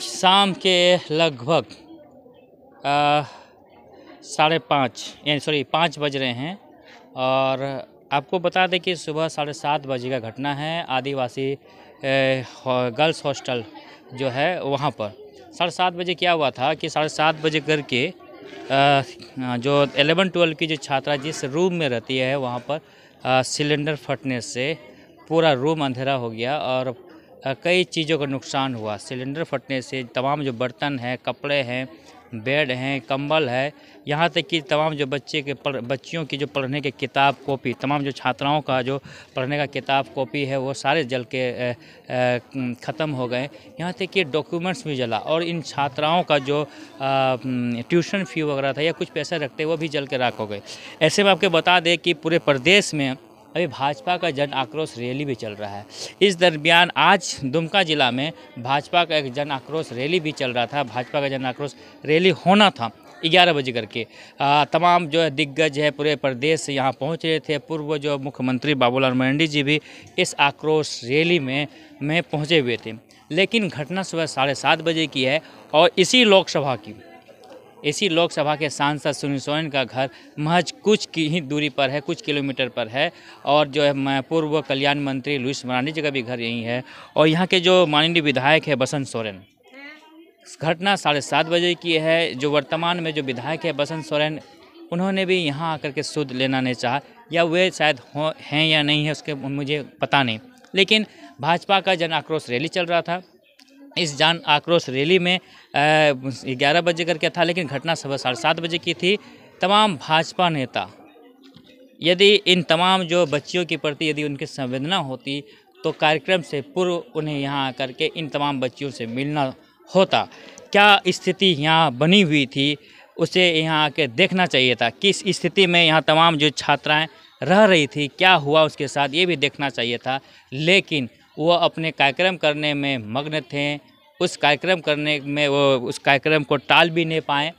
शाम के लगभग साढ़े पाँच यानी सॉरी पाँच बज रहे हैं और आपको बता दें कि सुबह साढ़े सात बजे का घटना है आदिवासी गर्ल्स हॉस्टल जो है वहाँ पर साढ़े सात बजे क्या हुआ था कि साढ़े सात बजे करके जो एलेवन ट्वेल्व की जो छात्रा जिस रूम में रहती है वहाँ पर सिलेंडर फटने से पूरा रूम अंधेरा हो गया और कई चीज़ों का नुकसान हुआ सिलेंडर फटने से तमाम जो बर्तन हैं कपड़े हैं बेड हैं कंबल है यहाँ तक कि तमाम जो बच्चे के पढ़ बच्चियों की जो पढ़ने के किताब कॉपी तमाम जो छात्राओं का जो पढ़ने का किताब कॉपी है वो सारे जल के ख़त्म हो गए यहाँ तक कि डॉक्यूमेंट्स भी जला और इन छात्राओं का जो ट्यूशन फ़ी वगैरह था या कुछ पैसा रखते वो भी जल के राख हो गए ऐसे में आपके बता दें कि पूरे प्रदेश में अभी भाजपा का जन आक्रोश रैली भी चल रहा है इस दरमियान आज दुमका ज़िला में भाजपा का एक जन आक्रोश रैली भी चल रहा था भाजपा का जन आक्रोश रैली होना था ग्यारह बजे करके आ, तमाम जो है दिग्गज है पूरे प्रदेश से यहाँ पहुँच रहे थे पूर्व जो मुख्यमंत्री बाबूलाल मंडी जी भी इस आक्रोश रैली में में पहुँचे हुए थे लेकिन घटना सुबह साढ़े सात बजे की है और इसी लोकसभा की इसी लोकसभा के सांसद सुनील सोरेन का घर महज कुछ की ही दूरी पर है कुछ किलोमीटर पर है और जो है पूर्व कल्याण मंत्री लुइस मरांडी जी का भी घर यहीं है और यहाँ के जो माननीय विधायक है बसंत सोरेन घटना साढ़े सात बजे की है जो वर्तमान में जो विधायक है बसंत सोरेन उन्होंने भी यहाँ आकर के सुध लेना नहीं चाहा या वे शायद हो हैं या नहीं है उसके मुझे पता नहीं लेकिन भाजपा का जन आक्रोश रैली चल रहा था इस जान आक्रोश रैली में ग्यारह बजे करके था लेकिन घटना सुबह साढ़े सात बजे की थी तमाम भाजपा नेता यदि इन तमाम जो बच्चियों के प्रति यदि उनकी संवेदना होती तो कार्यक्रम से पूर्व उन्हें यहाँ आकर के इन तमाम बच्चियों से मिलना होता क्या स्थिति यहाँ बनी हुई थी उसे यहाँ आके देखना चाहिए था किस स्थिति में यहाँ तमाम जो छात्राएं रह रही थी क्या हुआ उसके साथ ये भी देखना चाहिए था लेकिन वह अपने कार्यक्रम करने में मग्न थे उस कार्यक्रम करने में वो उस कार्यक्रम को टाल भी नहीं पाए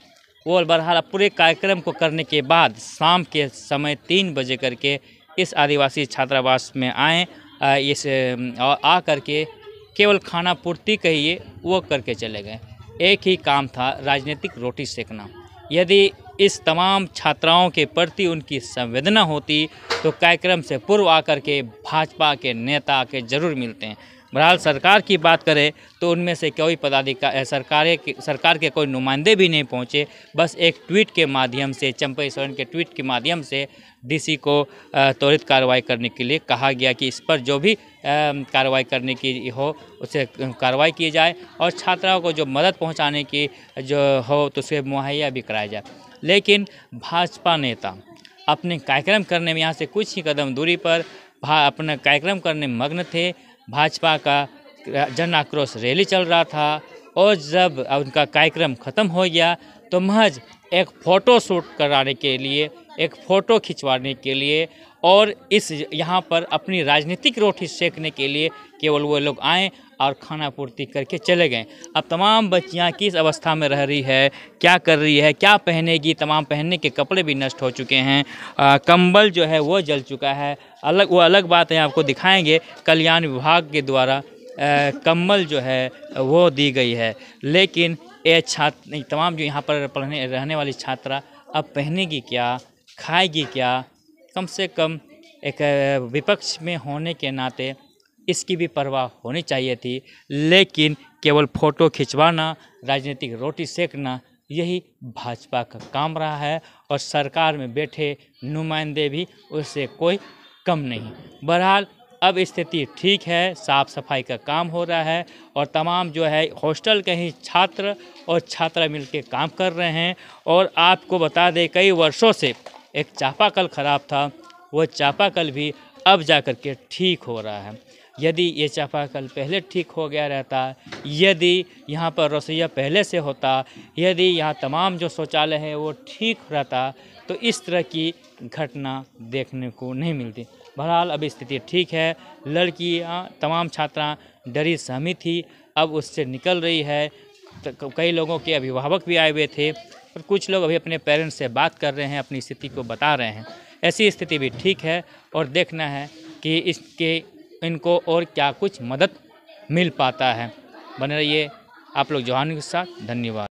वो बहरहाल पूरे कार्यक्रम को करने के बाद शाम के समय तीन बजे करके इस आदिवासी छात्रावास में आए इस आ करके केवल खाना पूर्ति कहिए वो करके चले गए एक ही काम था राजनीतिक रोटी सेकना यदि इस तमाम छात्राओं के प्रति उनकी संवेदना होती तो कार्यक्रम से पूर्व आकर के भाजपा के नेता के जरूर मिलते हैं बहरहाल सरकार की बात करें तो उनमें से कोई पदाधिकारी सरकार सरकार के कोई नुमाइंदे भी नहीं पहुंचे बस एक ट्वीट के माध्यम से चंपई सोरेन के ट्वीट के माध्यम से डीसी को त्वरित कार्रवाई करने के लिए कहा गया कि इस पर जो भी कार्रवाई करने की हो उसे कार्रवाई की जाए और छात्राओं को जो मदद पहुँचाने की जो हो तो उसे मुहैया भी कराया जाए लेकिन भाजपा नेता अपने कार्यक्रम करने में यहाँ से कुछ ही कदम दूरी पर अपना कार्यक्रम करने में मग्न थे भाजपा का जन आक्रोश रैली चल रहा था और जब उनका कार्यक्रम ख़त्म हो गया तो महज एक फ़ोटो शूट कराने के लिए एक फ़ोटो खिंचवाने के लिए और इस यहाँ पर अपनी राजनीतिक रोटी सेकने के लिए केवल वो लोग आएँ और खाना पूर्ति करके चले गए अब तमाम बच्चियाँ किस अवस्था में रह रही है क्या कर रही है क्या पहनेगी तमाम पहनने के कपड़े भी नष्ट हो चुके हैं कंबल जो है वो जल चुका है अलग वो अलग बात है आपको दिखाएंगे कल्याण विभाग के द्वारा कंबल जो है वो दी गई है लेकिन ये छात्र तमाम जो यहाँ पर पढ़ने रहने वाली छात्रा अब पहनेगी क्या खाएगी क्या कम से कम एक विपक्ष में होने के नाते इसकी भी परवाह होनी चाहिए थी लेकिन केवल फ़ोटो खिंचवाना राजनीतिक रोटी सेकना यही भाजपा का काम रहा है और सरकार में बैठे नुमाइंदे भी उससे कोई कम नहीं बहरहाल अब स्थिति ठीक है साफ सफाई का काम हो रहा है और तमाम जो है हॉस्टल के ही छात्र और छात्रा मिलकर काम कर रहे हैं और आपको बता दें कई वर्षों से एक चापाकल ख़राब था वो चापाकल भी अब जा कर के ठीक हो रहा है यदि ये चापाकल पहले ठीक हो गया रहता यदि यहाँ पर रसोईया पहले से होता यदि यहाँ तमाम जो शौचालय है वो ठीक रहता तो इस तरह की घटना देखने को नहीं मिलती बहरहाल अब स्थिति ठीक है लड़कियाँ तमाम छात्रा डरी सहमी थी अब उससे निकल रही है तो कई लोगों के अभिभावक भी आए हुए थे और कुछ लोग अभी अपने पेरेंट्स से बात कर रहे हैं अपनी स्थिति को बता रहे हैं ऐसी स्थिति भी ठीक है और देखना है कि इसके इनको और क्या कुछ मदद मिल पाता है बने रहिए आप लोग जवानों के साथ धन्यवाद